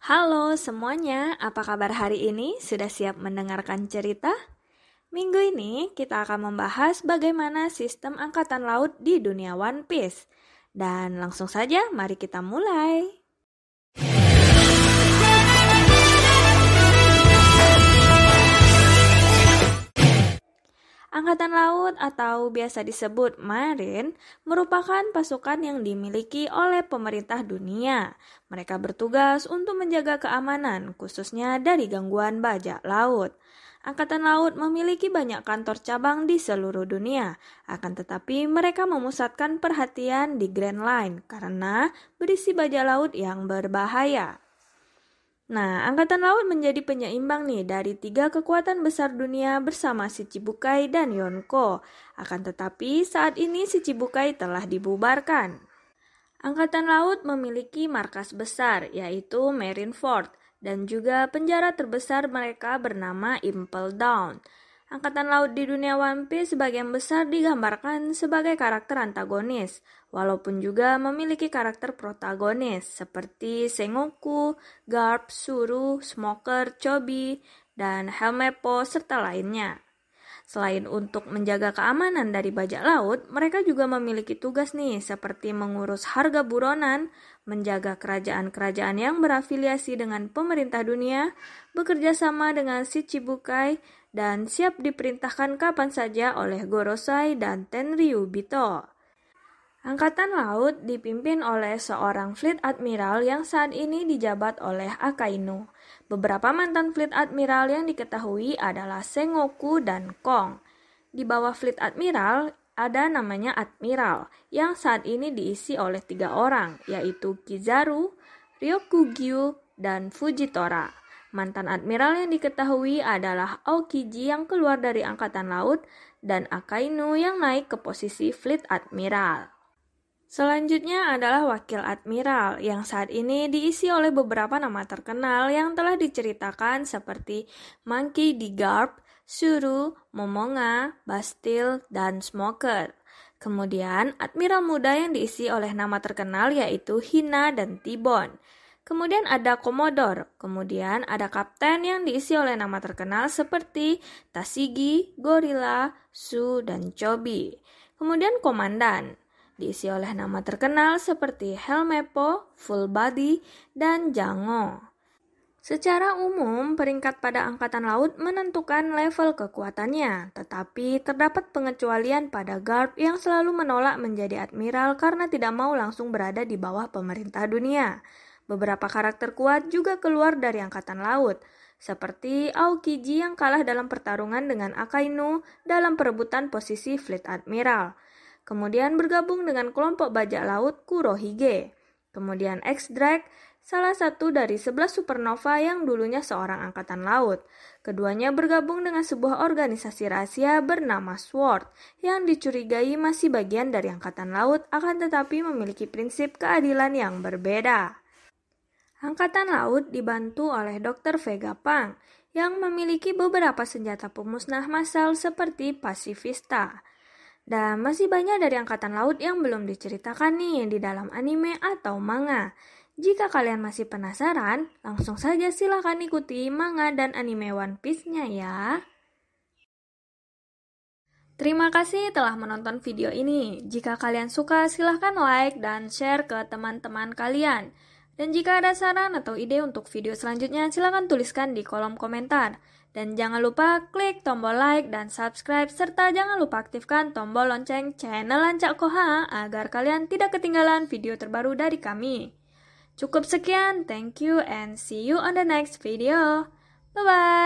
Halo semuanya, apa kabar hari ini? Sudah siap mendengarkan cerita? Minggu ini kita akan membahas bagaimana sistem angkatan laut di dunia One Piece. Dan langsung saja mari kita mulai. Angkatan Laut atau biasa disebut Marin merupakan pasukan yang dimiliki oleh pemerintah dunia. Mereka bertugas untuk menjaga keamanan khususnya dari gangguan bajak laut. Angkatan Laut memiliki banyak kantor cabang di seluruh dunia, akan tetapi mereka memusatkan perhatian di Grand Line karena berisi bajak laut yang berbahaya. Nah, Angkatan Laut menjadi penyeimbang nih dari tiga kekuatan besar dunia bersama Shichibukai dan Yonko. Akan tetapi, saat ini Shichibukai telah dibubarkan. Angkatan Laut memiliki markas besar, yaitu Marineford, dan juga penjara terbesar mereka bernama Impel Down. Angkatan laut di dunia One Piece sebagian besar digambarkan sebagai karakter antagonis, walaupun juga memiliki karakter protagonis seperti Sengoku, Garp, Suru, Smoker, Chobi, dan Helmepo serta lainnya. Selain untuk menjaga keamanan dari bajak laut, mereka juga memiliki tugas nih seperti mengurus harga buronan, menjaga kerajaan-kerajaan yang berafiliasi dengan pemerintah dunia, bekerja sama dengan Shichibukai, dan siap diperintahkan kapan saja oleh Gorosei dan Tenryu Bito. Angkatan Laut dipimpin oleh seorang fleet admiral yang saat ini dijabat oleh Akainu. Beberapa mantan fleet admiral yang diketahui adalah Sengoku dan Kong. Di bawah fleet admiral ada namanya admiral yang saat ini diisi oleh tiga orang yaitu Kizaru, Ryokugyu, dan Fujitora. Mantan admiral yang diketahui adalah Aokiji yang keluar dari angkatan laut dan Akainu yang naik ke posisi fleet admiral. Selanjutnya adalah wakil admiral yang saat ini diisi oleh beberapa nama terkenal yang telah diceritakan seperti Monkey D. Garp, Suru, Momonga, Bastille, dan Smoker. Kemudian, admiral muda yang diisi oleh nama terkenal yaitu Hina dan Tibon. Kemudian ada komodor, kemudian ada kapten yang diisi oleh nama terkenal seperti Tasigi, Gorilla, Su, dan Chobi. Kemudian komandan, diisi oleh nama terkenal seperti Helmepo, Full Body, dan Jango. Secara umum, peringkat pada angkatan laut menentukan level kekuatannya, tetapi terdapat pengecualian pada Garp yang selalu menolak menjadi admiral karena tidak mau langsung berada di bawah pemerintah dunia. Beberapa karakter kuat juga keluar dari angkatan laut, seperti Aokiji yang kalah dalam pertarungan dengan Akainu dalam perebutan posisi Fleet Admiral. Kemudian bergabung dengan kelompok bajak laut Kurohige. Kemudian X-Drake, salah satu dari 11 supernova yang dulunya seorang angkatan laut. Keduanya bergabung dengan sebuah organisasi rahasia bernama SWORD yang dicurigai masih bagian dari angkatan laut akan tetapi memiliki prinsip keadilan yang berbeda. Angkatan Laut dibantu oleh Dr. Vega Pang yang memiliki beberapa senjata pemusnah massal seperti Pasifista. Dan masih banyak dari Angkatan Laut yang belum diceritakan nih di dalam anime atau manga. Jika kalian masih penasaran, langsung saja silahkan ikuti manga dan anime One Piece-nya ya. Terima kasih telah menonton video ini. Jika kalian suka, silahkan like dan share ke teman-teman kalian. Dan jika ada saran atau ide untuk video selanjutnya, silakan tuliskan di kolom komentar. Dan jangan lupa klik tombol like dan subscribe, serta jangan lupa aktifkan tombol lonceng channel Lancak Koha agar kalian tidak ketinggalan video terbaru dari kami. Cukup sekian, thank you and see you on the next video. Bye-bye!